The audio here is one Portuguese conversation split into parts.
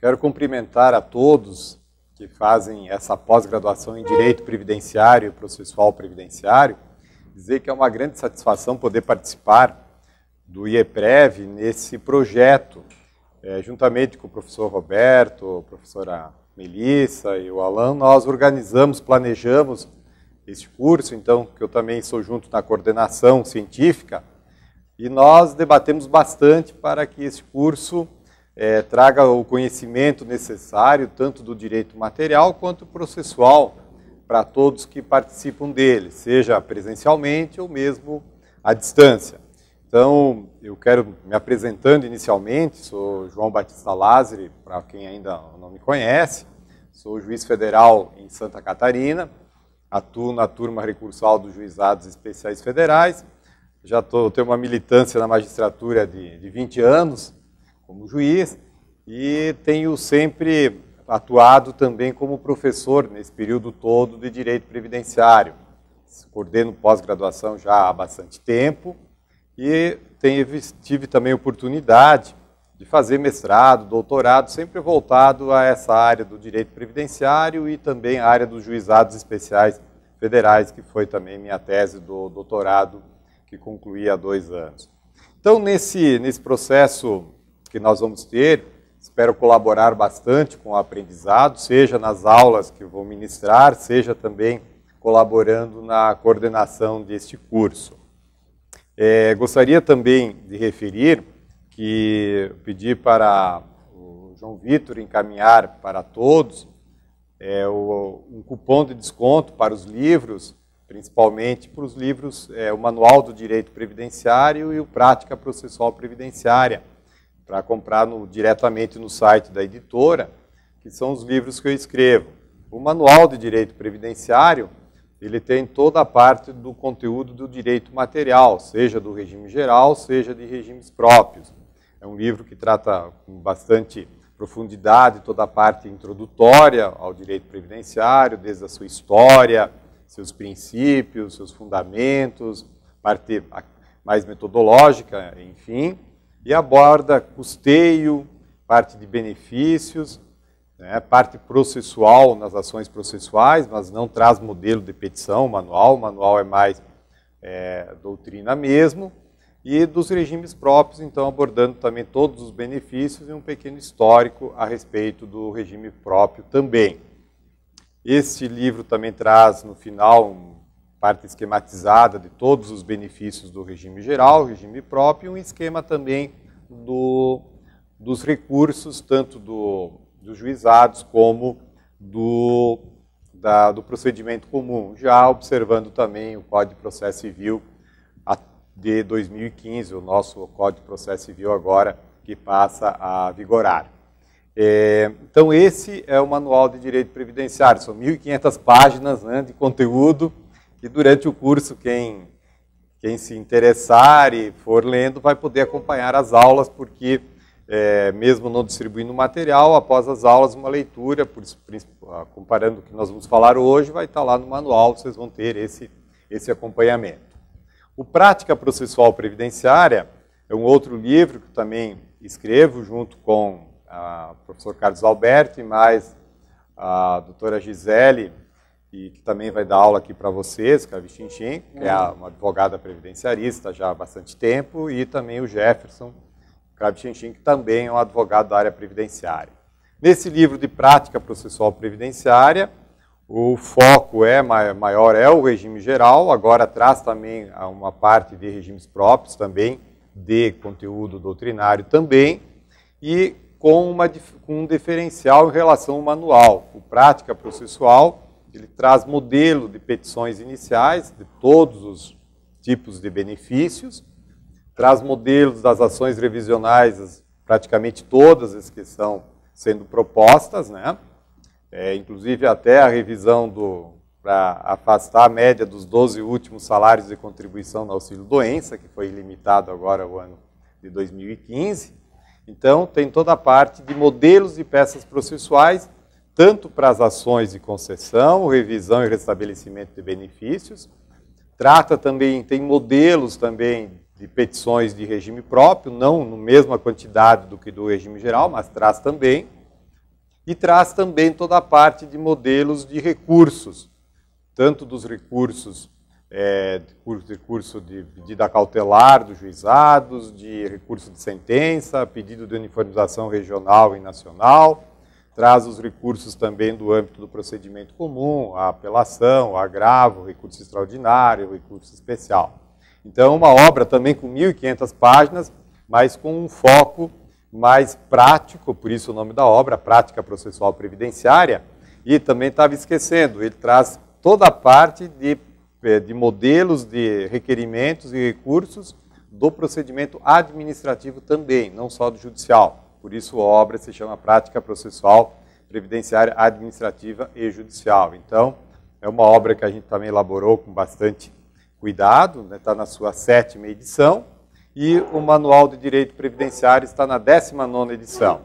Quero cumprimentar a todos que fazem essa pós-graduação em Direito Previdenciário e Processual Previdenciário, dizer que é uma grande satisfação poder participar do IEPREV nesse projeto, é, juntamente com o professor Roberto, a professora Melissa e o Alan, nós organizamos, planejamos este curso, então, que eu também sou junto na coordenação científica, e nós debatemos bastante para que esse curso é, traga o conhecimento necessário, tanto do direito material quanto processual, para todos que participam dele, seja presencialmente ou mesmo à distância. Então, eu quero me apresentando inicialmente, sou João Batista Lázari, para quem ainda não me conhece, sou juiz federal em Santa Catarina, atuo na turma recursal dos juizados especiais federais, já tô, tenho uma militância na magistratura de, de 20 anos, como juiz e tenho sempre atuado também como professor nesse período todo de direito previdenciário. Coordeno pós-graduação já há bastante tempo e tenho, tive também oportunidade de fazer mestrado, doutorado, sempre voltado a essa área do direito previdenciário e também a área dos juizados especiais federais, que foi também minha tese do doutorado que concluí há dois anos. Então, nesse, nesse processo que nós vamos ter. Espero colaborar bastante com o aprendizado, seja nas aulas que vou ministrar, seja também colaborando na coordenação deste curso. É, gostaria também de referir que pedi para o João Vitor encaminhar para todos é, o, um cupom de desconto para os livros, principalmente para os livros, é, o Manual do Direito Previdenciário e o Prática Processual Previdenciária para comprar no, diretamente no site da editora, que são os livros que eu escrevo. O Manual de Direito Previdenciário, ele tem toda a parte do conteúdo do direito material, seja do regime geral, seja de regimes próprios. É um livro que trata com bastante profundidade toda a parte introdutória ao direito previdenciário, desde a sua história, seus princípios, seus fundamentos, parte mais metodológica, enfim e aborda custeio, parte de benefícios, né, parte processual nas ações processuais, mas não traz modelo de petição, manual, o manual é mais é, doutrina mesmo, e dos regimes próprios, então abordando também todos os benefícios e um pequeno histórico a respeito do regime próprio também. Este livro também traz no final um parte esquematizada de todos os benefícios do regime geral, regime próprio, e um esquema também do, dos recursos, tanto do, dos juizados como do, da, do procedimento comum, já observando também o Código de Processo Civil de 2015, o nosso Código de Processo Civil agora que passa a vigorar. É, então, esse é o Manual de Direito Previdenciário, são 1.500 páginas né, de conteúdo, e durante o curso, quem, quem se interessar e for lendo vai poder acompanhar as aulas, porque é, mesmo não distribuindo material, após as aulas, uma leitura, por, ah, comparando o que nós vamos falar hoje, vai estar lá no manual, vocês vão ter esse, esse acompanhamento. O Prática Processual Previdenciária é um outro livro que também escrevo junto com o professor Carlos Alberto e mais a doutora Gisele e que também vai dar aula aqui para vocês, que é a Vichin Chin, que é uhum. uma advogada previdenciarista já há bastante tempo, e também o Jefferson Krabichin é que também é um advogado da área previdenciária. Nesse livro de prática processual previdenciária, o foco é maior é o regime geral, agora traz também uma parte de regimes próprios também, de conteúdo doutrinário também, e com, uma, com um diferencial em relação ao manual. O prática processual ele traz modelo de petições iniciais de todos os tipos de benefícios, traz modelos das ações revisionais, praticamente todas as que estão sendo propostas, né? É, inclusive até a revisão do para afastar a média dos 12 últimos salários de contribuição no auxílio-doença, que foi limitado agora o ano de 2015. Então, tem toda a parte de modelos de peças processuais tanto para as ações de concessão, revisão e restabelecimento de benefícios. Trata também, tem modelos também de petições de regime próprio, não na mesma quantidade do que do regime geral, mas traz também. E traz também toda a parte de modelos de recursos, tanto dos recursos é, recurso de medida cautelar dos juizados, de recurso de sentença, pedido de uniformização regional e nacional, traz os recursos também do âmbito do procedimento comum, a apelação, o agravo, o recurso extraordinário, o recurso especial. Então, uma obra também com 1.500 páginas, mas com um foco mais prático, por isso o nome da obra, Prática Processual Previdenciária, e também estava esquecendo, ele traz toda a parte de, eh, de modelos de requerimentos e recursos do procedimento administrativo também, não só do judicial. Por isso, a obra se chama prática processual, previdenciária, administrativa e judicial. Então, é uma obra que a gente também elaborou com bastante cuidado, está né? Tá na sua sétima edição, e o Manual de Direito Previdenciário está na 19 edição.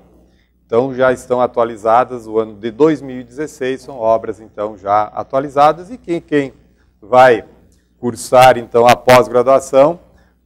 Então, já estão atualizadas o ano de 2016, são obras, então, já atualizadas, e quem, quem vai cursar, então, a pós-graduação,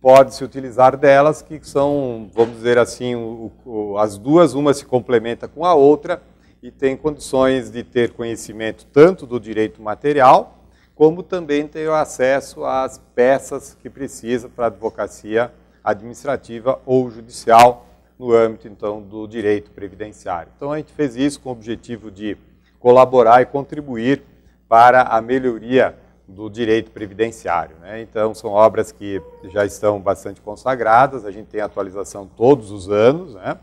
pode-se utilizar delas, que são, vamos dizer assim, o, o, as duas, uma se complementa com a outra e tem condições de ter conhecimento tanto do direito material, como também ter acesso às peças que precisa para a advocacia administrativa ou judicial no âmbito, então, do direito previdenciário. Então, a gente fez isso com o objetivo de colaborar e contribuir para a melhoria do direito previdenciário. Né? Então, são obras que já estão bastante consagradas, a gente tem atualização todos os anos, né?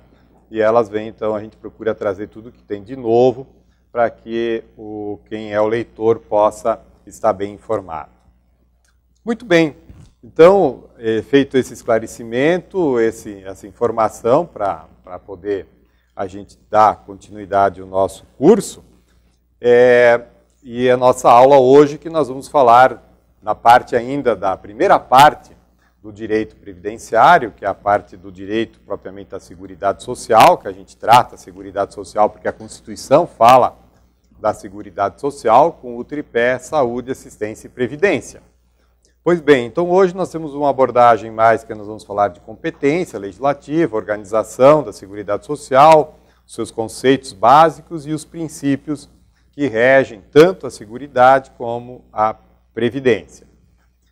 e elas vêm, então, a gente procura trazer tudo que tem de novo para que o, quem é o leitor possa estar bem informado. Muito bem, então, é, feito esse esclarecimento, esse, essa informação para poder a gente dar continuidade ao nosso curso, é, e é a nossa aula hoje que nós vamos falar na parte ainda da primeira parte do direito previdenciário, que é a parte do direito propriamente da Seguridade Social, que a gente trata a Seguridade Social porque a Constituição fala da Seguridade Social com o tripé saúde, assistência e previdência. Pois bem, então hoje nós temos uma abordagem mais que nós vamos falar de competência legislativa, organização da Seguridade Social, seus conceitos básicos e os princípios que regem tanto a Seguridade como a Previdência.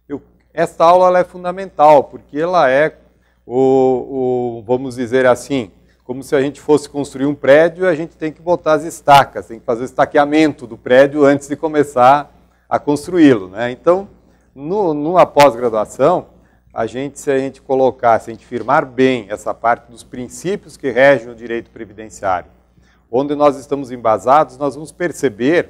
Eu, esta aula é fundamental, porque ela é, o, o, vamos dizer assim, como se a gente fosse construir um prédio, a gente tem que botar as estacas, tem que fazer o estaqueamento do prédio antes de começar a construí-lo. Né? Então, no, numa pós-graduação, a gente, se a gente colocar, se a gente firmar bem essa parte dos princípios que regem o direito previdenciário, onde nós estamos embasados, nós vamos perceber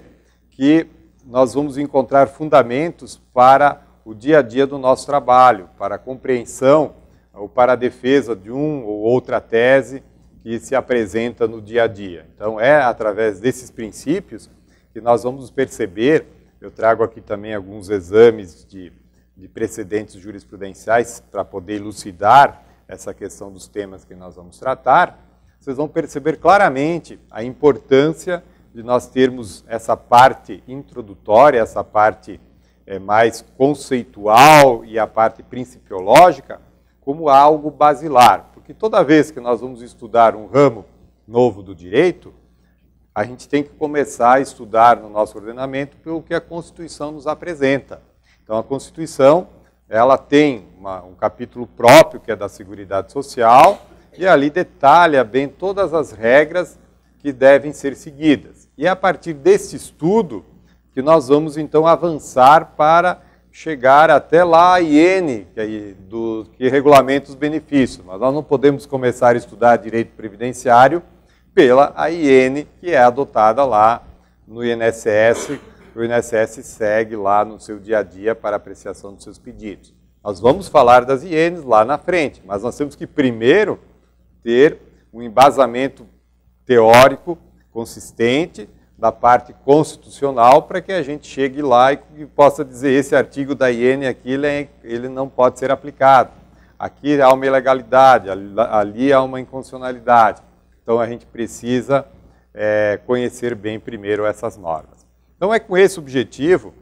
que nós vamos encontrar fundamentos para o dia a dia do nosso trabalho, para a compreensão ou para a defesa de um ou outra tese que se apresenta no dia a dia. Então, é através desses princípios que nós vamos perceber. Eu trago aqui também alguns exames de, de precedentes jurisprudenciais para poder elucidar essa questão dos temas que nós vamos tratar vocês vão perceber claramente a importância de nós termos essa parte introdutória, essa parte é, mais conceitual e a parte principiológica como algo basilar. Porque toda vez que nós vamos estudar um ramo novo do direito, a gente tem que começar a estudar no nosso ordenamento pelo que a Constituição nos apresenta. Então, a Constituição ela tem uma, um capítulo próprio, que é da Seguridade Social, e ali detalha bem todas as regras que devem ser seguidas. E é a partir desse estudo que nós vamos então avançar para chegar até lá a IN, que, é do, que regulamenta os benefícios. Mas nós não podemos começar a estudar direito previdenciário pela IN que é adotada lá no INSS, o INSS segue lá no seu dia a dia para apreciação dos seus pedidos. Nós vamos falar das IENs lá na frente, mas nós temos que primeiro ter um embasamento teórico consistente da parte constitucional para que a gente chegue lá e possa dizer esse artigo da Iene aqui ele, é, ele não pode ser aplicado. Aqui há uma ilegalidade, ali há uma inconstitucionalidade. Então a gente precisa é, conhecer bem primeiro essas normas. Então é com esse objetivo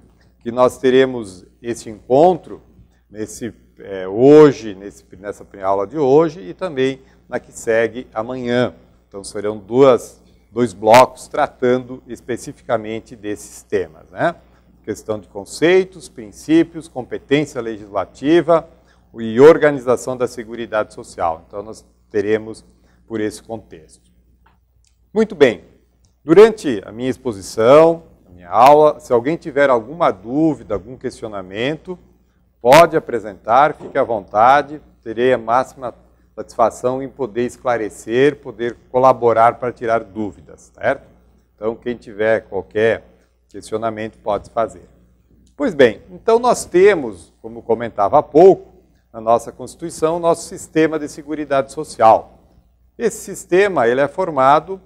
que nós teremos esse encontro nesse é, hoje, nesse, nessa aula de hoje e também na que segue amanhã. Então serão duas, dois blocos tratando especificamente desses temas. Né? Questão de conceitos, princípios, competência legislativa e organização da Seguridade Social. Então nós teremos por esse contexto. Muito bem, durante a minha exposição, a minha aula, se alguém tiver alguma dúvida, algum questionamento, pode apresentar, fique à vontade, terei a máxima Satisfação em poder esclarecer, poder colaborar para tirar dúvidas, certo? Então, quem tiver qualquer questionamento pode fazer. Pois bem, então nós temos, como comentava há pouco, na nossa Constituição, o nosso sistema de segurança Social. Esse sistema ele é formado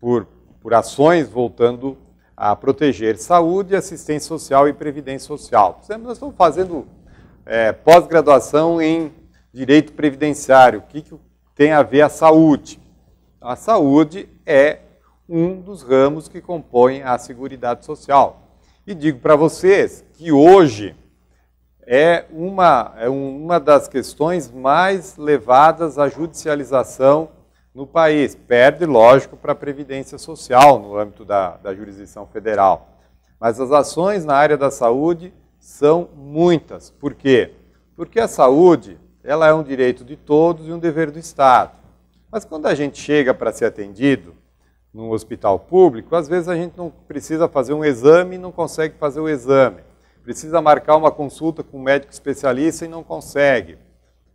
por, por ações voltando a proteger saúde, assistência social e previdência social. Por exemplo, nós estamos fazendo é, pós-graduação em direito previdenciário, o que, que tem a ver a saúde? A saúde é um dos ramos que compõem a Seguridade Social. E digo para vocês que hoje é uma, é uma das questões mais levadas à judicialização no país. Perde, lógico, para a Previdência Social no âmbito da, da jurisdição federal. Mas as ações na área da saúde são muitas. Por quê? Porque a saúde ela é um direito de todos e um dever do Estado. Mas quando a gente chega para ser atendido num hospital público, às vezes a gente não precisa fazer um exame e não consegue fazer o exame. Precisa marcar uma consulta com um médico especialista e não consegue.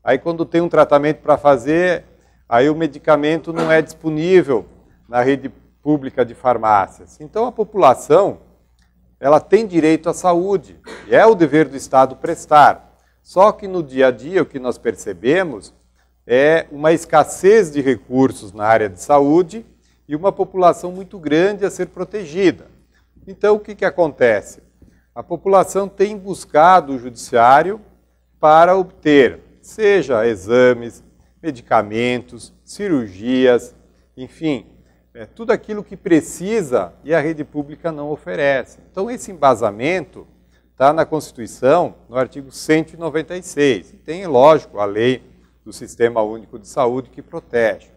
Aí quando tem um tratamento para fazer, aí o medicamento não é disponível na rede pública de farmácias. Então a população, ela tem direito à saúde, e é o dever do Estado prestar. Só que no dia a dia o que nós percebemos é uma escassez de recursos na área de saúde e uma população muito grande a ser protegida. Então o que, que acontece? A população tem buscado o judiciário para obter, seja exames, medicamentos, cirurgias, enfim, é, tudo aquilo que precisa e a rede pública não oferece. Então esse embasamento está na Constituição, no artigo 196. Tem, lógico, a lei do Sistema Único de Saúde que protege.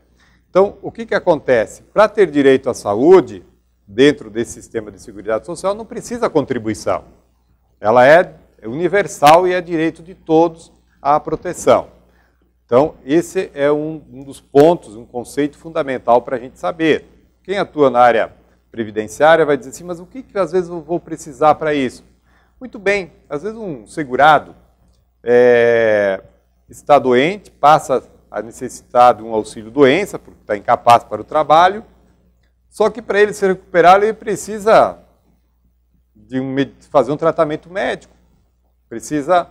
Então, o que, que acontece? Para ter direito à saúde, dentro desse sistema de segurança social, não precisa contribuição. Ela é universal e é direito de todos à proteção. Então, esse é um, um dos pontos, um conceito fundamental para a gente saber. Quem atua na área previdenciária vai dizer assim, mas o que, que às vezes eu vou precisar para isso? Muito bem, às vezes um segurado é, está doente, passa a necessitar de um auxílio doença, porque está incapaz para o trabalho, só que para ele se recuperar, ele precisa de um, fazer um tratamento médico, precisa,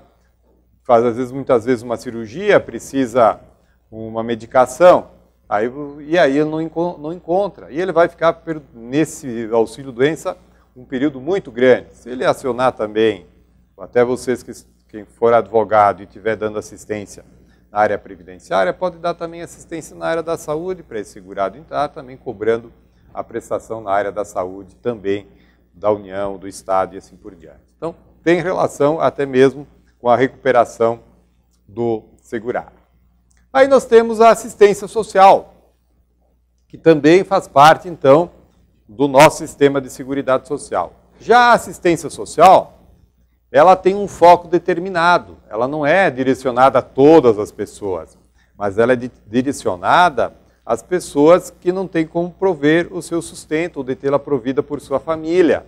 faz às vezes, muitas vezes uma cirurgia, precisa uma medicação, aí, e aí ele não, não encontra. E ele vai ficar nesse auxílio doença um período muito grande. Se ele acionar também, até vocês que quem for advogado e estiver dando assistência na área previdenciária, pode dar também assistência na área da saúde para esse segurado entrar, também cobrando a prestação na área da saúde também da União, do Estado e assim por diante. Então, tem relação até mesmo com a recuperação do segurado. Aí nós temos a assistência social, que também faz parte, então, do nosso sistema de segurança social. Já a assistência social, ela tem um foco determinado, ela não é direcionada a todas as pessoas, mas ela é direcionada às pessoas que não têm como prover o seu sustento ou detê-la provida por sua família.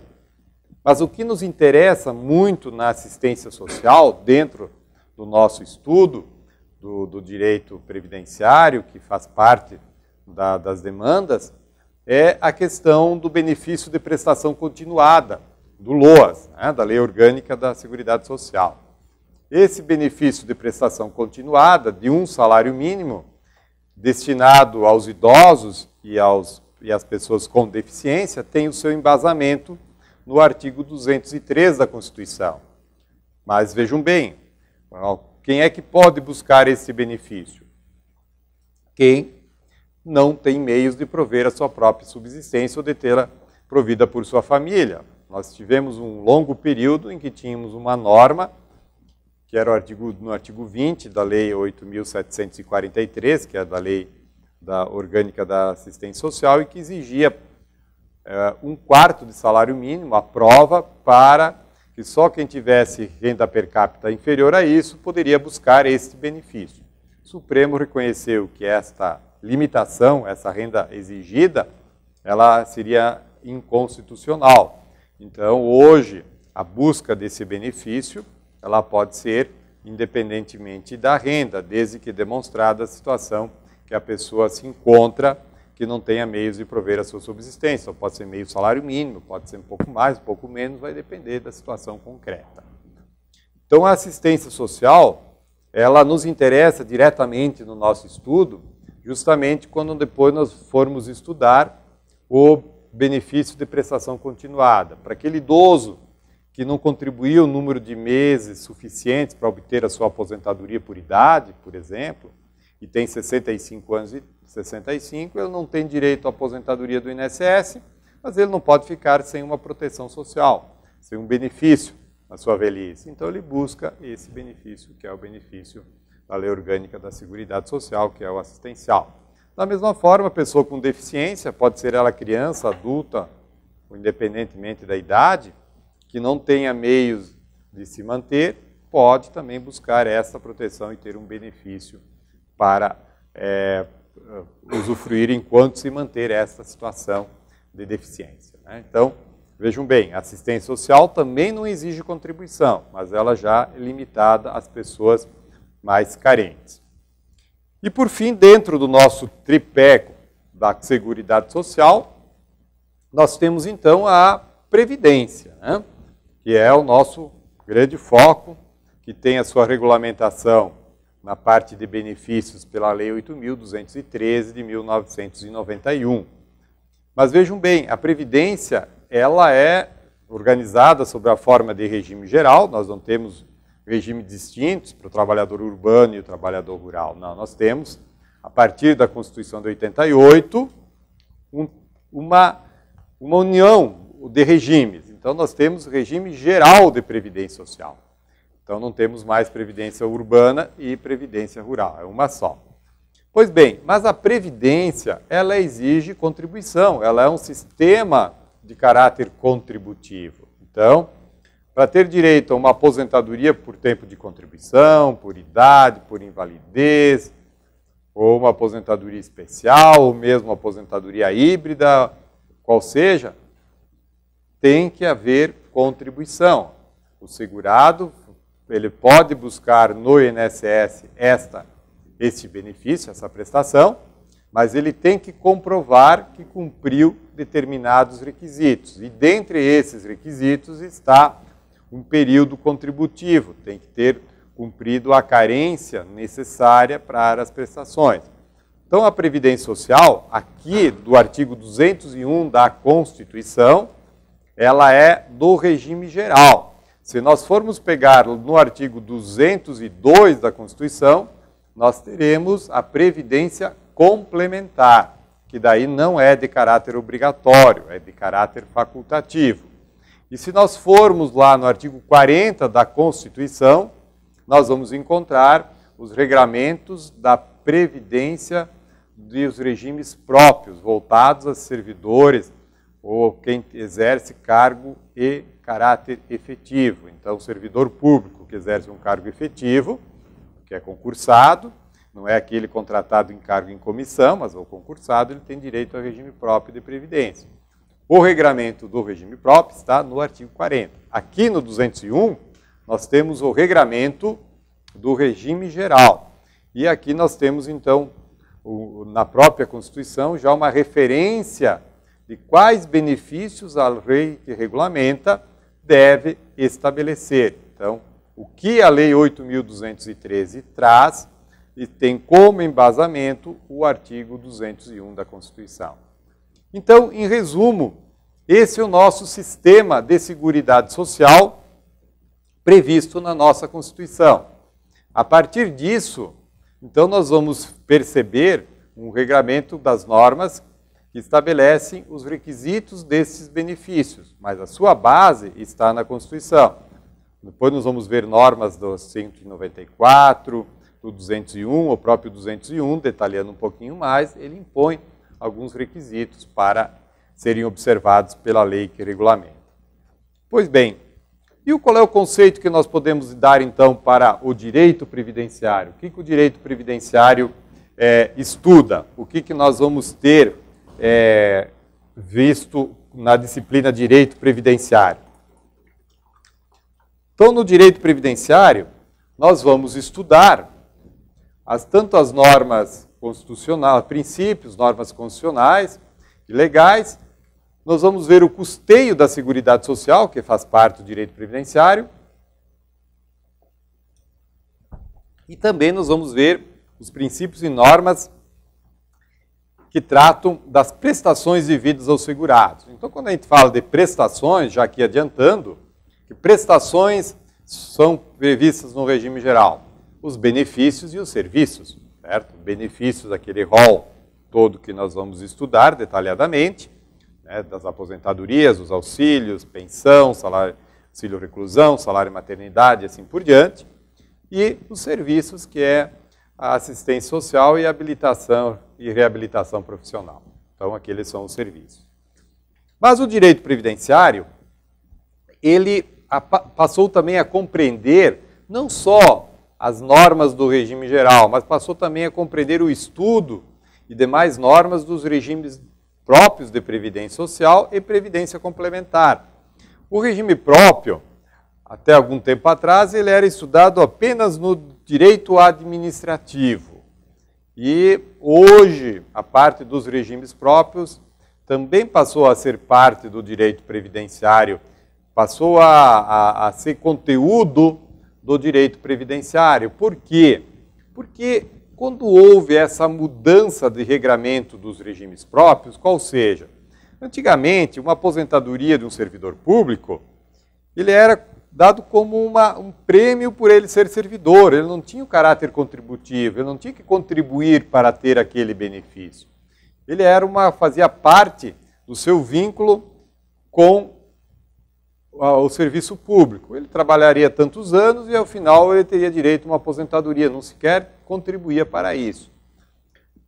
Mas o que nos interessa muito na assistência social, dentro do nosso estudo do, do direito previdenciário, que faz parte da, das demandas, é a questão do benefício de prestação continuada, do LOAS, né, da Lei Orgânica da Seguridade Social. Esse benefício de prestação continuada de um salário mínimo destinado aos idosos e, aos, e às pessoas com deficiência tem o seu embasamento no artigo 203 da Constituição. Mas vejam bem, quem é que pode buscar esse benefício? Quem não tem meios de prover a sua própria subsistência ou de tê-la provida por sua família. Nós tivemos um longo período em que tínhamos uma norma, que era artigo, no artigo 20 da Lei 8.743, que é da Lei da Orgânica da Assistência Social, e que exigia é, um quarto de salário mínimo, a prova, para que só quem tivesse renda per capita inferior a isso poderia buscar este benefício. O Supremo reconheceu que esta limitação, essa renda exigida, ela seria inconstitucional. Então, hoje, a busca desse benefício, ela pode ser independentemente da renda, desde que demonstrada a situação que a pessoa se encontra que não tenha meios de prover a sua subsistência. Pode ser meio salário mínimo, pode ser um pouco mais, um pouco menos, vai depender da situação concreta. Então, a assistência social, ela nos interessa diretamente no nosso estudo, justamente quando depois nós formos estudar o benefício de prestação continuada. Para aquele idoso que não contribuiu o número de meses suficientes para obter a sua aposentadoria por idade, por exemplo, e tem 65 anos e 65, ele não tem direito à aposentadoria do INSS, mas ele não pode ficar sem uma proteção social, sem um benefício na sua velhice. Então ele busca esse benefício, que é o benefício da Lei Orgânica da Seguridade Social, que é o assistencial. Da mesma forma, a pessoa com deficiência, pode ser ela criança, adulta, independentemente da idade, que não tenha meios de se manter, pode também buscar essa proteção e ter um benefício para é, eh, usufruir enquanto se manter essa situação de deficiência. Né? Então, vejam bem, assistência social também não exige contribuição, mas ela já é limitada às pessoas mais carentes. E por fim, dentro do nosso tripé da Seguridade Social, nós temos então a Previdência, né? que é o nosso grande foco, que tem a sua regulamentação na parte de benefícios pela Lei 8.213 de 1991. Mas vejam bem, a Previdência ela é organizada sob a forma de regime geral, nós não temos regimes distintos para o trabalhador urbano e o trabalhador rural. Não, nós temos, a partir da Constituição de 88, um, uma, uma união de regimes. Então, nós temos regime geral de previdência social. Então, não temos mais previdência urbana e previdência rural, é uma só. Pois bem, mas a previdência, ela exige contribuição, ela é um sistema de caráter contributivo. Então, para ter direito a uma aposentadoria por tempo de contribuição, por idade, por invalidez, ou uma aposentadoria especial, ou mesmo aposentadoria híbrida, qual seja, tem que haver contribuição. O segurado ele pode buscar no INSS esta este benefício, essa prestação, mas ele tem que comprovar que cumpriu determinados requisitos. E dentre esses requisitos está um período contributivo, tem que ter cumprido a carência necessária para as prestações. Então, a Previdência Social, aqui do artigo 201 da Constituição, ela é do regime geral. Se nós formos pegar no artigo 202 da Constituição, nós teremos a Previdência Complementar, que daí não é de caráter obrigatório, é de caráter facultativo. E se nós formos lá no artigo 40 da Constituição, nós vamos encontrar os regramentos da previdência e os regimes próprios voltados a servidores ou quem exerce cargo e caráter efetivo. Então, servidor público que exerce um cargo efetivo, que é concursado, não é aquele contratado em cargo em comissão, mas o concursado, ele tem direito ao regime próprio de previdência o regramento do regime próprio está no artigo 40. Aqui no 201, nós temos o regramento do regime geral. E aqui nós temos, então, o, na própria Constituição, já uma referência de quais benefícios a lei que regulamenta deve estabelecer. Então, o que a Lei 8.213 traz e tem como embasamento o artigo 201 da Constituição. Então, em resumo, esse é o nosso sistema de segurança social previsto na nossa Constituição. A partir disso, então nós vamos perceber um regramento das normas que estabelecem os requisitos desses benefícios, mas a sua base está na Constituição. Depois nós vamos ver normas do 194, do 201, o próprio 201, detalhando um pouquinho mais, ele impõe alguns requisitos para serem observados pela lei que regulamenta. Pois bem, e qual é o conceito que nós podemos dar então para o direito previdenciário? O que, que o direito previdenciário é, estuda? O que, que nós vamos ter é, visto na disciplina direito previdenciário? Então, no direito previdenciário, nós vamos estudar as, tanto as normas constitucional, princípios, normas constitucionais e legais. Nós vamos ver o custeio da Seguridade Social, que faz parte do direito previdenciário. E também nós vamos ver os princípios e normas que tratam das prestações devidas aos segurados. Então, quando a gente fala de prestações, já aqui adiantando, que prestações são previstas no regime geral, os benefícios e os serviços certo? Benefícios daquele rol todo que nós vamos estudar detalhadamente, né, das aposentadorias, os auxílios, pensão, salário, auxílio reclusão, salário maternidade, assim por diante, e os serviços que é a assistência social e habilitação e reabilitação profissional. Então, aqueles são os serviços. Mas o direito previdenciário, ele passou também a compreender não só as normas do regime geral, mas passou também a compreender o estudo e demais normas dos regimes próprios de previdência social e previdência complementar. O regime próprio, até algum tempo atrás, ele era estudado apenas no direito administrativo. E hoje, a parte dos regimes próprios também passou a ser parte do direito previdenciário, passou a, a, a ser conteúdo do direito previdenciário. Por quê? Porque quando houve essa mudança de regramento dos regimes próprios, qual seja, antigamente uma aposentadoria de um servidor público, ele era dado como uma, um prêmio por ele ser servidor, ele não tinha o caráter contributivo, ele não tinha que contribuir para ter aquele benefício. Ele era uma fazia parte do seu vínculo com ao serviço público. Ele trabalharia tantos anos e, ao final, ele teria direito a uma aposentadoria, não sequer contribuía para isso.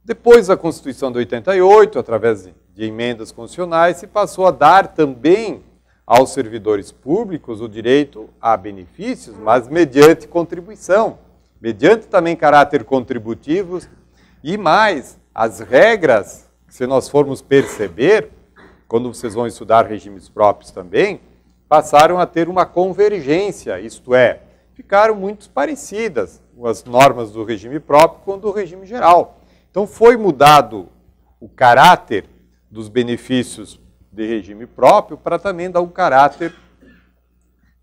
Depois da Constituição de 88, através de emendas constitucionais, se passou a dar também aos servidores públicos o direito a benefícios, mas mediante contribuição, mediante também caráter contributivo e mais, as regras, se nós formos perceber, quando vocês vão estudar regimes próprios também, passaram a ter uma convergência, isto é, ficaram muito parecidas as normas do regime próprio com do regime geral. Então foi mudado o caráter dos benefícios de regime próprio para também dar um caráter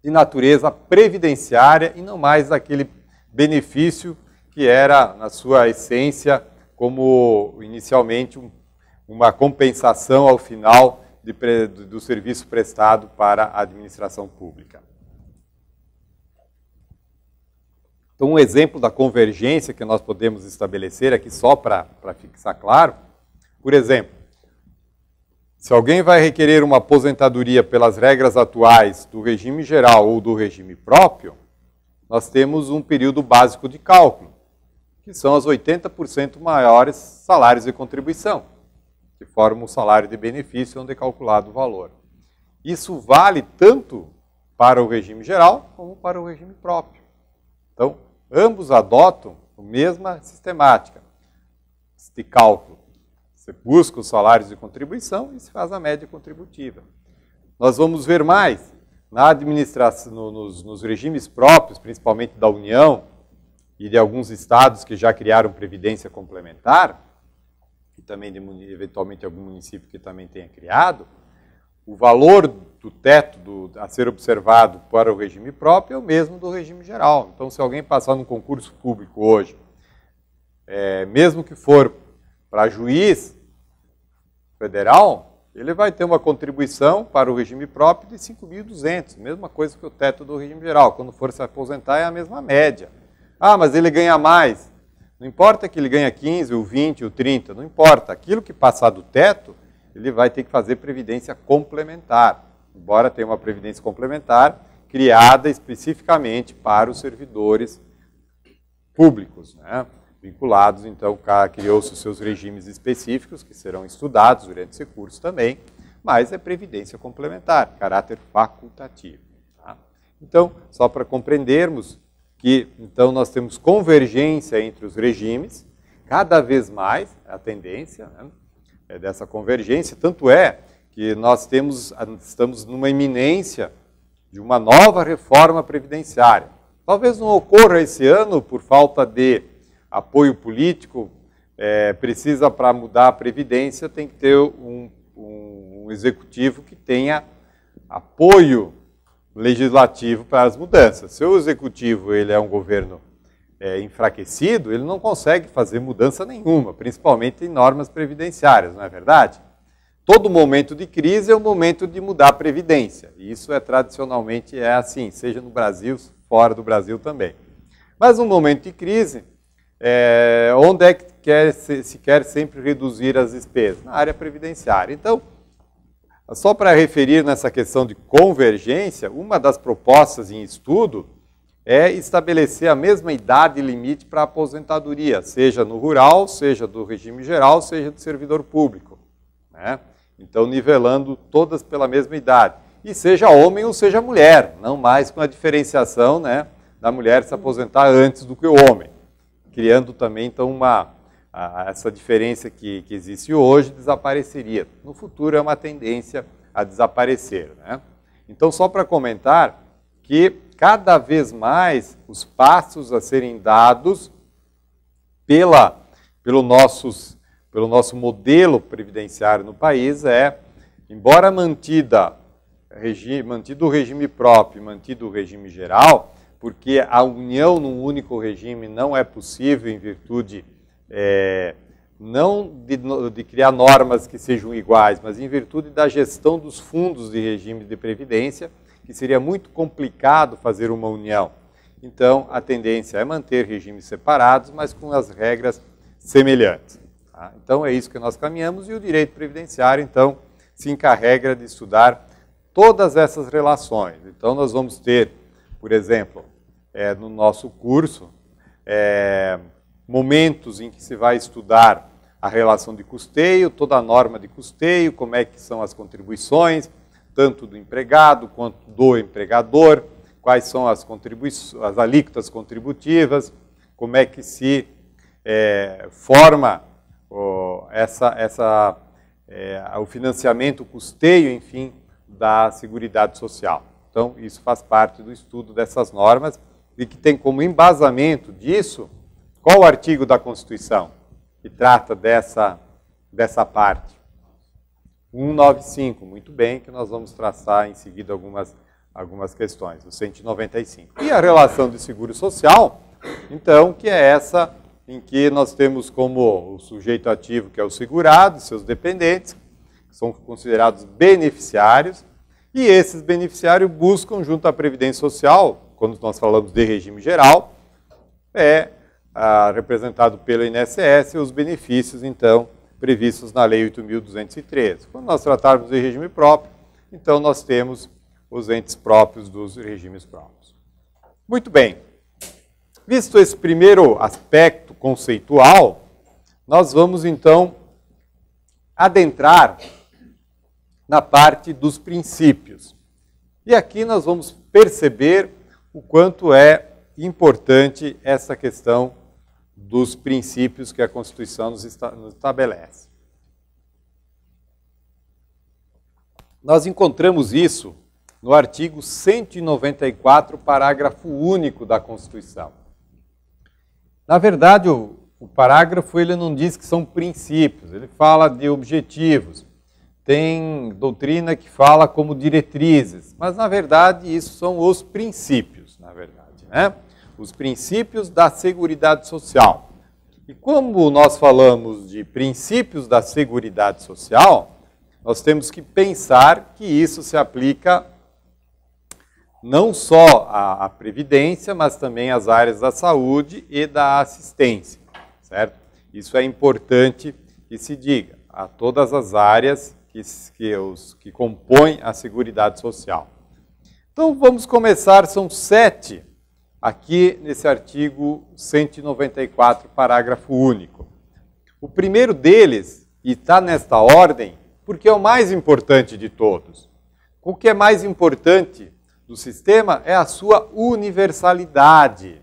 de natureza previdenciária e não mais aquele benefício que era, na sua essência, como inicialmente um, uma compensação ao final de, do serviço prestado para a administração pública. Então, um exemplo da convergência que nós podemos estabelecer aqui, só para fixar claro, por exemplo, se alguém vai requerer uma aposentadoria pelas regras atuais do regime geral ou do regime próprio, nós temos um período básico de cálculo, que são as 80% maiores salários de contribuição que forma o salário de benefício onde é calculado o valor. Isso vale tanto para o regime geral como para o regime próprio. Então, ambos adotam a mesma sistemática de cálculo. Você busca os salários de contribuição e se faz a média contributiva. Nós vamos ver mais na administração, no, nos, nos regimes próprios, principalmente da União e de alguns estados que já criaram previdência complementar e também de, eventualmente algum município que também tenha criado, o valor do teto do, a ser observado para o regime próprio é o mesmo do regime geral. Então, se alguém passar num concurso público hoje, é, mesmo que for para juiz federal, ele vai ter uma contribuição para o regime próprio de 5.200, mesma coisa que o teto do regime geral. Quando for se aposentar, é a mesma média. Ah, mas ele ganha mais. Não importa que ele ganhe 15, ou 20, ou 30, não importa. Aquilo que passar do teto, ele vai ter que fazer previdência complementar. Embora tenha uma previdência complementar criada especificamente para os servidores públicos, né? vinculados, então criou-se os seus regimes específicos, que serão estudados durante esse curso também, mas é previdência complementar, caráter facultativo. Tá? Então, só para compreendermos, que então nós temos convergência entre os regimes, cada vez mais é a tendência né, é dessa convergência, tanto é que nós temos, estamos numa iminência de uma nova reforma previdenciária. Talvez não ocorra esse ano por falta de apoio político, é, precisa para mudar a Previdência, tem que ter um, um, um executivo que tenha apoio legislativo para as mudanças. Se o executivo ele é um governo é, enfraquecido, ele não consegue fazer mudança nenhuma, principalmente em normas previdenciárias, não é verdade? Todo momento de crise é o momento de mudar a previdência. E isso é tradicionalmente é assim, seja no Brasil, fora do Brasil também. Mas um momento de crise, é, onde é que quer, se, se quer sempre reduzir as despesas? Na área previdenciária. Então, só para referir nessa questão de convergência, uma das propostas em estudo é estabelecer a mesma idade limite para a aposentadoria, seja no rural, seja do regime geral, seja do servidor público. Né? Então, nivelando todas pela mesma idade. E seja homem ou seja mulher, não mais com a diferenciação né, da mulher se aposentar antes do que o homem. Criando também, então, uma, a, essa diferença que, que existe hoje desapareceria. No futuro é uma tendência a desaparecer. Né? Então, só para comentar que cada vez mais os passos a serem dados pela, pelo, nossos, pelo nosso modelo previdenciário no país é, embora mantida, mantido o regime próprio, mantido o regime geral, porque a união num único regime não é possível em virtude é, não de, de, criar normas que sejam iguais, mas em virtude da gestão dos fundos de regime de previdência, que seria muito complicado fazer uma união. Então, a tendência é manter regimes separados, mas com as regras semelhantes. Tá? Então, é isso que nós caminhamos e o direito previdenciário, então, se encarrega de estudar todas essas relações. Então, nós vamos ter, por exemplo, é, no nosso curso, é, momentos em que se vai estudar a relação de custeio, toda a norma de custeio, como é que são as contribuições, tanto do empregado quanto do empregador, quais são as, as alíquotas contributivas, como é que se é, forma essa, essa, é, o financiamento, o custeio, enfim, da Seguridade Social. Então, isso faz parte do estudo dessas normas e que tem como embasamento disso qual o artigo da Constituição que trata dessa, dessa parte? 195, muito bem, que nós vamos traçar em seguida algumas, algumas questões, o 195. E a relação do seguro social, então, que é essa em que nós temos como o sujeito ativo, que é o segurado, seus dependentes, que são considerados beneficiários, e esses beneficiários buscam, junto à Previdência Social, quando nós falamos de regime geral, é ah, representado pelo INSS, os benefícios, então, previstos na Lei 8.213. Quando nós tratarmos de regime próprio, então nós temos os entes próprios dos regimes próprios. Muito bem. Visto esse primeiro aspecto conceitual, nós vamos então adentrar na parte dos princípios. E aqui nós vamos perceber o quanto é importante essa questão dos princípios que a Constituição nos estabelece. Nós encontramos isso no artigo 194, parágrafo único da Constituição. Na verdade, o, o parágrafo ele não diz que são princípios, ele fala de objetivos. Tem doutrina que fala como diretrizes, mas na verdade isso são os princípios, na verdade, né? os princípios da Seguridade Social. E como nós falamos de princípios da Seguridade Social, nós temos que pensar que isso se aplica não só à, à previdência, mas também às áreas da saúde e da assistência, certo? Isso é importante que se diga a todas as áreas que, que, os, que compõem a Seguridade Social. Então vamos começar, são sete aqui nesse artigo 194, parágrafo único. O primeiro deles, e está nesta ordem, porque é o mais importante de todos. O que é mais importante do sistema é a sua universalidade.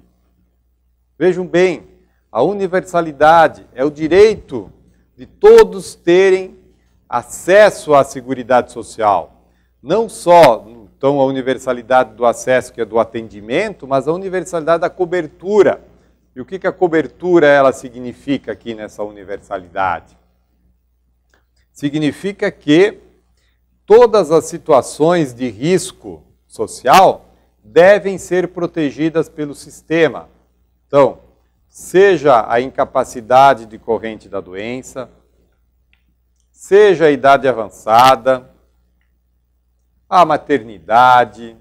Vejam bem, a universalidade é o direito de todos terem acesso à Seguridade Social, não só então a universalidade do acesso, que é do atendimento, mas a universalidade da cobertura. E o que, que a cobertura ela significa aqui nessa universalidade? Significa que todas as situações de risco social devem ser protegidas pelo sistema. Então, seja a incapacidade decorrente da doença, seja a idade avançada, a maternidade,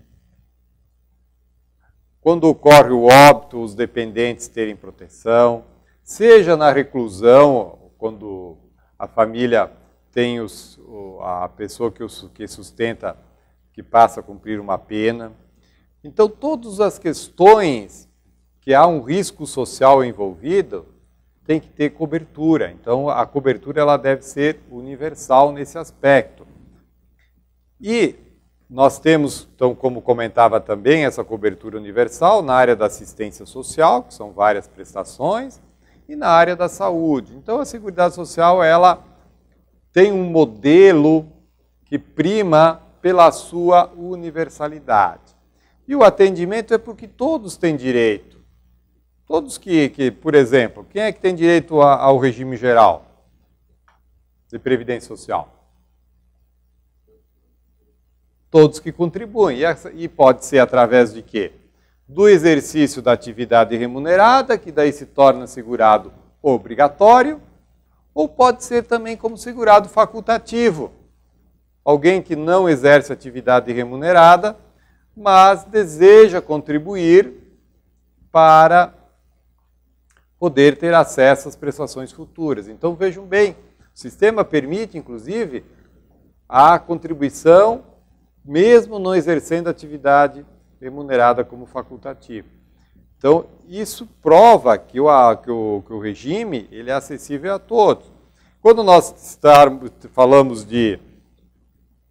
quando ocorre o óbito, os dependentes terem proteção, seja na reclusão, quando a família tem os, a pessoa que, os, que sustenta, que passa a cumprir uma pena. Então, todas as questões que há um risco social envolvido, tem que ter cobertura. Então, a cobertura ela deve ser universal nesse aspecto. E nós temos, então, como comentava também, essa cobertura universal na área da assistência social, que são várias prestações, e na área da saúde. Então, a Seguridade Social ela tem um modelo que prima pela sua universalidade. E o atendimento é porque todos têm direito. Todos que, que por exemplo, quem é que tem direito a, ao regime geral de previdência social? todos que contribuem. E, pode ser através de quê? Do exercício da atividade remunerada, que daí se torna segurado obrigatório, ou pode ser também como segurado facultativo. Alguém que não exerce atividade remunerada, mas deseja contribuir para poder ter acesso às prestações futuras. Então vejam bem, o sistema permite, inclusive, a contribuição mesmo não exercendo atividade remunerada como facultativa. Então, isso prova que o, que o, que o regime ele é acessível a todos. Quando nós falamos de,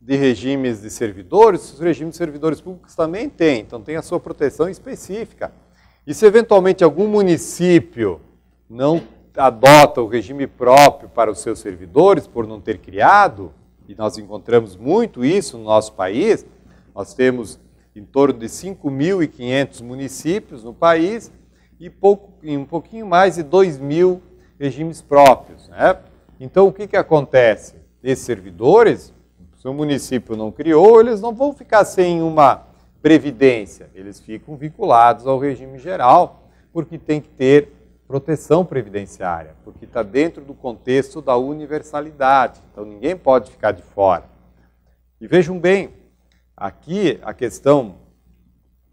de regimes de servidores, os regimes de servidores públicos também têm, então tem a sua proteção específica. E se eventualmente algum município não adota o regime próprio para os seus servidores, por não ter criado, e nós encontramos muito isso no nosso país, nós temos em torno de 5.500 municípios no país e pouco, um pouquinho mais de 2 mil regimes próprios. Né? Então, o que, que acontece? Esses servidores, se o município não criou, eles não vão ficar sem uma previdência, eles ficam vinculados ao regime geral, porque tem que ter proteção previdenciária, porque está dentro do contexto da universalidade, então ninguém pode ficar de fora. E vejam bem, aqui a questão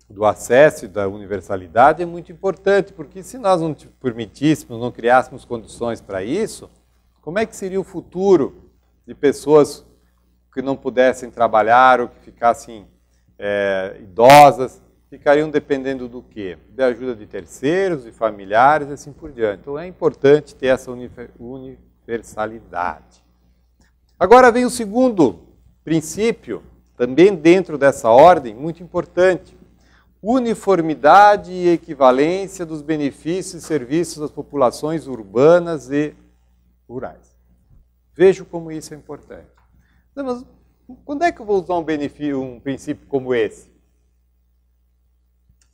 do acesso e da universalidade é muito importante, porque se nós não permitíssemos, não criássemos condições para isso, como é que seria o futuro de pessoas que não pudessem trabalhar ou que ficassem é, idosas? ficariam dependendo do quê? Da ajuda de terceiros e familiares e assim por diante. Então é importante ter essa universalidade. Agora vem o segundo princípio, também dentro dessa ordem, muito importante. Uniformidade e equivalência dos benefícios e serviços das populações urbanas e rurais. Vejo como isso é importante. Mas quando é que eu vou usar um, benefício, um princípio como esse?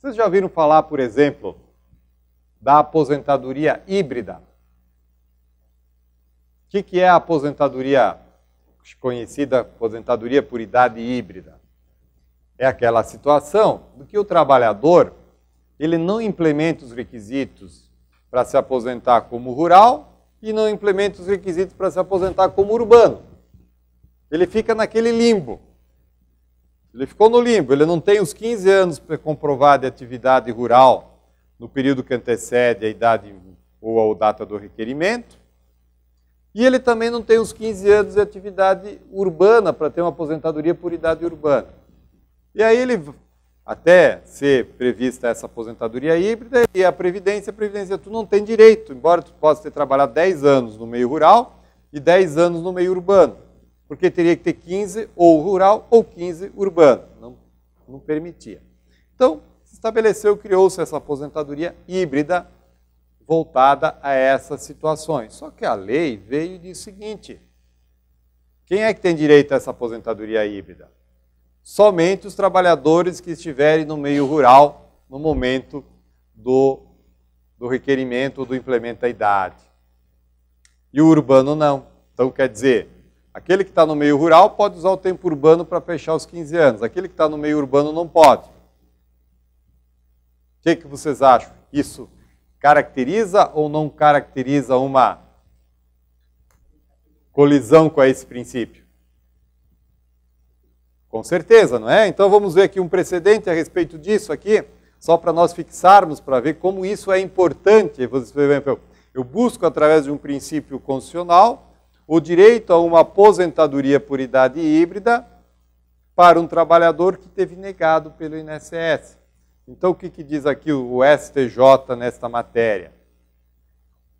Vocês já ouviram falar, por exemplo, da aposentadoria híbrida? O que, que é a aposentadoria conhecida aposentadoria por idade híbrida? É aquela situação do que o trabalhador ele não implementa os requisitos para se aposentar como rural e não implementa os requisitos para se aposentar como urbano. Ele fica naquele limbo. Ele ficou no limbo, ele não tem os 15 anos para comprovar de atividade rural no período que antecede a idade ou a data do requerimento. E ele também não tem os 15 anos de atividade urbana para ter uma aposentadoria por idade urbana. E aí ele, até ser prevista essa aposentadoria híbrida e a previdência, a previdência tu não tem direito, embora tu possa ter trabalhado 10 anos no meio rural e 10 anos no meio urbano porque teria que ter 15 ou rural ou 15 urbano, não, não permitia. Então, se estabeleceu, criou-se essa aposentadoria híbrida voltada a essas situações. Só que a lei veio e diz o seguinte: quem é que tem direito a essa aposentadoria híbrida? Somente os trabalhadores que estiverem no meio rural no momento do, do requerimento ou do implemento da idade. E o urbano não. Então, quer dizer, Aquele que está no meio rural pode usar o tempo urbano para fechar os 15 anos. Aquele que está no meio urbano não pode. O que, que vocês acham? Isso caracteriza ou não caracteriza uma colisão com esse princípio? Com certeza, não é? Então vamos ver aqui um precedente a respeito disso aqui, só para nós fixarmos, para ver como isso é importante. eu busco através de um princípio constitucional o direito a uma aposentadoria por idade híbrida para um trabalhador que teve negado pelo INSS. Então, o que, que diz aqui o STJ nesta matéria?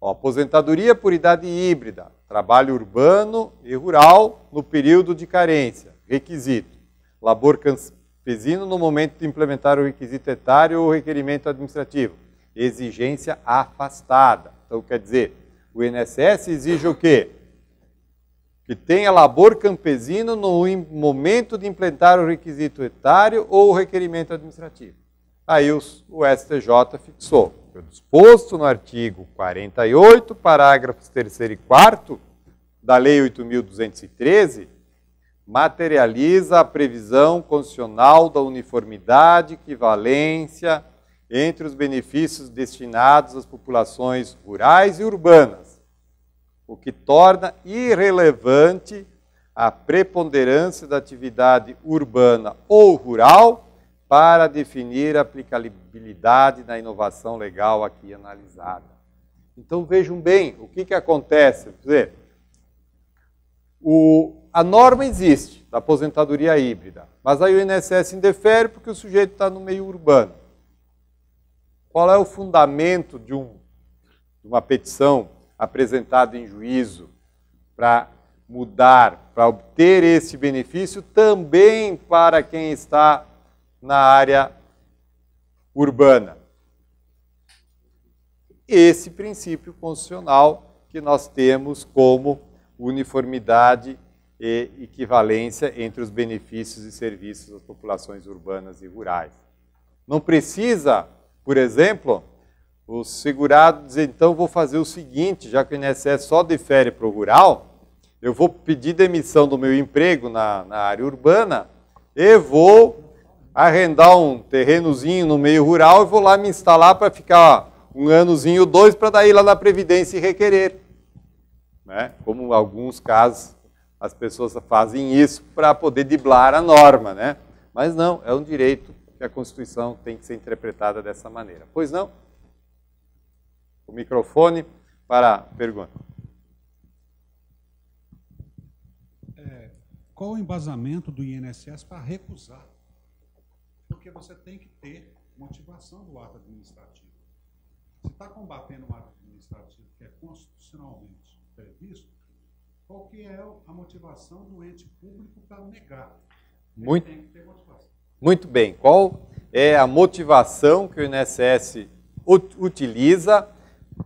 Ó, aposentadoria por idade híbrida, trabalho urbano e rural no período de carência. Requisito: labor campesino no momento de implementar o requisito etário ou requerimento administrativo. Exigência afastada. Então, quer dizer, o INSS exige o quê? que tenha labor campesino no momento de implantar o requisito etário ou o requerimento administrativo. Aí o, o STJ fixou. O disposto no artigo 48, parágrafos 3 e 4 da Lei 8.213, materializa a previsão constitucional da uniformidade e equivalência entre os benefícios destinados às populações rurais e urbanas o que torna irrelevante a preponderância da atividade urbana ou rural para definir a aplicabilidade da inovação legal aqui analisada. Então vejam bem o que, que acontece. Quer dizer, o, a norma existe da aposentadoria híbrida, mas aí o INSS indefere porque o sujeito está no meio urbano. Qual é o fundamento de, um, de uma petição apresentado em juízo para mudar, para obter esse benefício também para quem está na área urbana. Esse princípio constitucional que nós temos como uniformidade e equivalência entre os benefícios e serviços das populações urbanas e rurais. Não precisa, por exemplo, os segurados, então, vou fazer o seguinte, já que o INSS é só difere para o rural, eu vou pedir demissão do meu emprego na, na área urbana e vou arrendar um terrenozinho no meio rural e vou lá me instalar para ficar um anozinho, dois, para daí lá na Previdência e requerer. Né? Como em alguns casos as pessoas fazem isso para poder diblar a norma, né? Mas não, é um direito que a Constituição tem que ser interpretada dessa maneira. Pois não? o microfone para a pergunta. É, qual o embasamento do INSS para recusar? Porque você tem que ter motivação do ato administrativo. Se está combatendo um ato administrativo que é constitucionalmente previsto, qual que é a motivação do ente público para negar? Muito... tem que ter motivação. Muito bem. Qual é a motivação que o INSS utiliza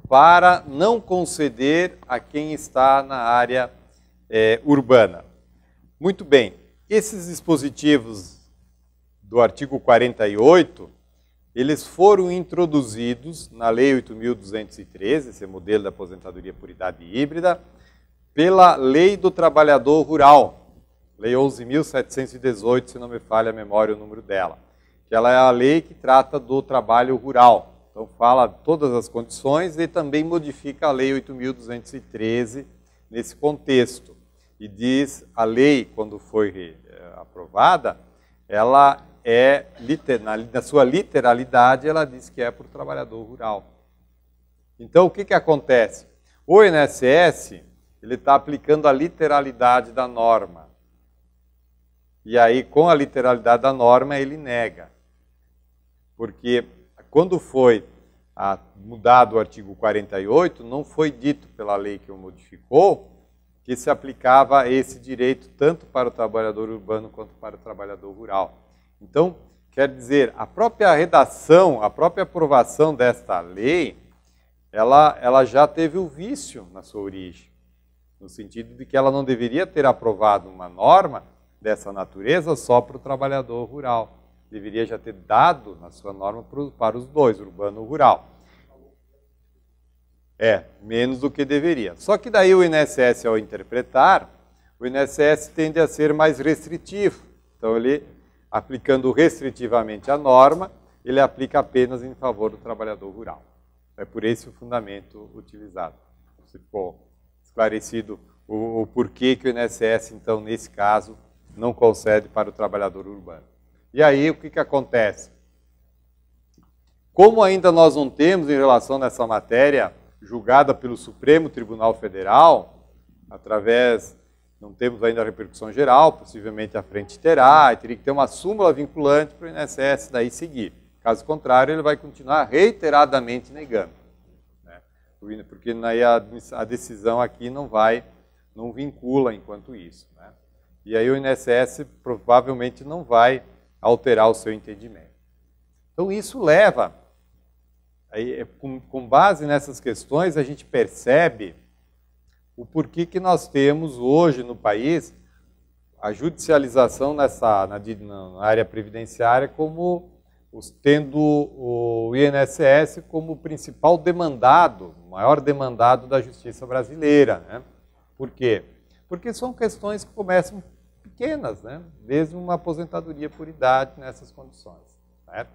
para não conceder a quem está na área é, urbana. Muito bem, esses dispositivos do artigo 48, eles foram introduzidos na Lei 8.213, esse é modelo da aposentadoria por idade híbrida, pela Lei do Trabalhador Rural, Lei 11.718, se não me falha a memória o número dela, que ela é a lei que trata do trabalho rural. Então fala todas as condições e também modifica a Lei 8.213 nesse contexto. E diz, a lei, quando foi eh, aprovada, ela é, na sua literalidade, ela diz que é para o trabalhador rural. Então, o que, que acontece? O INSS, ele está aplicando a literalidade da norma. E aí, com a literalidade da norma, ele nega. Porque quando foi a, ah, mudado o artigo 48, não foi dito pela lei que o modificou que se aplicava esse direito tanto para o trabalhador urbano quanto para o trabalhador rural. Então, quer dizer, a própria redação, a própria aprovação desta lei, ela, ela já teve o vício na sua origem, no sentido de que ela não deveria ter aprovado uma norma dessa natureza só para o trabalhador rural deveria já ter dado na sua norma para os dois, urbano e rural. É, menos do que deveria. Só que daí o INSS, ao interpretar, o INSS tende a ser mais restritivo. Então, ele, aplicando restritivamente a norma, ele aplica apenas em favor do trabalhador rural. É por esse o fundamento utilizado. Se ficou esclarecido o, o porquê que o INSS, então, nesse caso, não concede para o trabalhador urbano. E aí o que, que acontece? Como ainda nós não temos em relação nessa matéria julgada pelo Supremo Tribunal Federal, através, não temos ainda a repercussão geral, possivelmente a frente terá, e teria que ter uma súmula vinculante para o INSS daí seguir. Caso contrário, ele vai continuar reiteradamente negando. Né? Porque a decisão aqui não vai, não vincula enquanto isso. Né? E aí o INSS provavelmente não vai alterar o seu entendimento. Então, isso leva, aí, é, com, com base nessas questões, a gente percebe o porquê que nós temos hoje no país a judicialização nessa, na, na área previdenciária como os, tendo o INSS como principal demandado, maior demandado da justiça brasileira. Né? Por quê? Porque são questões que começam pequenas, né? mesmo uma aposentadoria por idade nessas condições. Certo?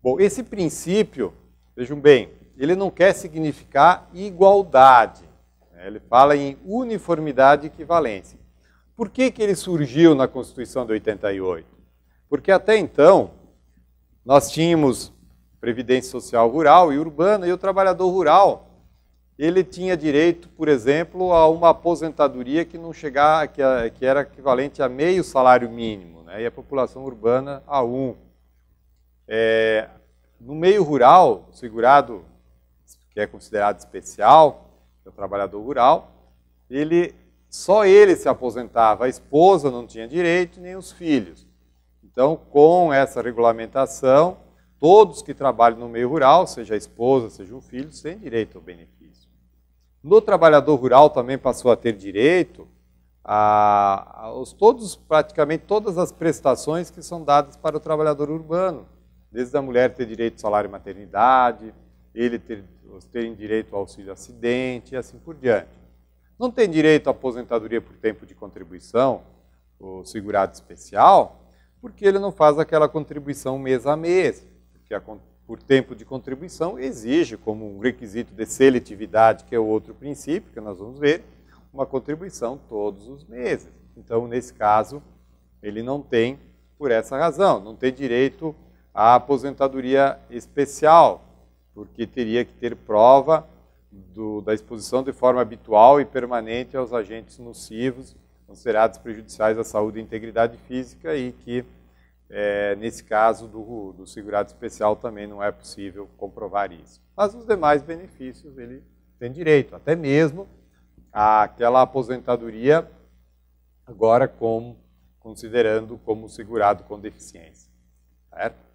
Bom, esse princípio, vejam bem, ele não quer significar igualdade. Né? Ele fala em uniformidade e equivalência. Por que, que ele surgiu na Constituição de 88? Porque até então nós tínhamos Previdência Social Rural e Urbana e o trabalhador rural ele tinha direito, por exemplo, a uma aposentadoria que não chegar, é, que, era equivalente a meio salário mínimo, né? e a população urbana a um. É, no meio rural, o segurado, que é considerado especial, que é o trabalhador rural, ele só ele se aposentava, a esposa não tinha direito, nem os filhos. Então, com essa regulamentação, todos que trabalham no meio rural, seja a esposa, seja o filho, têm direito ao benefício. No trabalhador rural também passou a ter direito a, a os, todos, praticamente todas as prestações que são dadas para o trabalhador urbano, desde a mulher ter direito ao salário e maternidade, ele ter, terem direito ao auxílio acidente e assim por diante. Não tem direito à aposentadoria por tempo de contribuição, o segurado especial, porque ele não faz aquela contribuição mês a mês, porque a por tempo de contribuição exige, como um requisito de seletividade, que é o outro princípio que nós vamos ver, uma contribuição todos os meses. Então, nesse caso, ele não tem, por essa razão, não tem direito à aposentadoria especial, porque teria que ter prova do, da exposição de forma habitual e permanente aos agentes nocivos, considerados prejudiciais à saúde e integridade física e que é, nesse caso do, do segurado especial também não é possível comprovar isso. Mas os demais benefícios ele tem direito, até mesmo aquela aposentadoria agora como considerando como segurado com deficiência. Certo?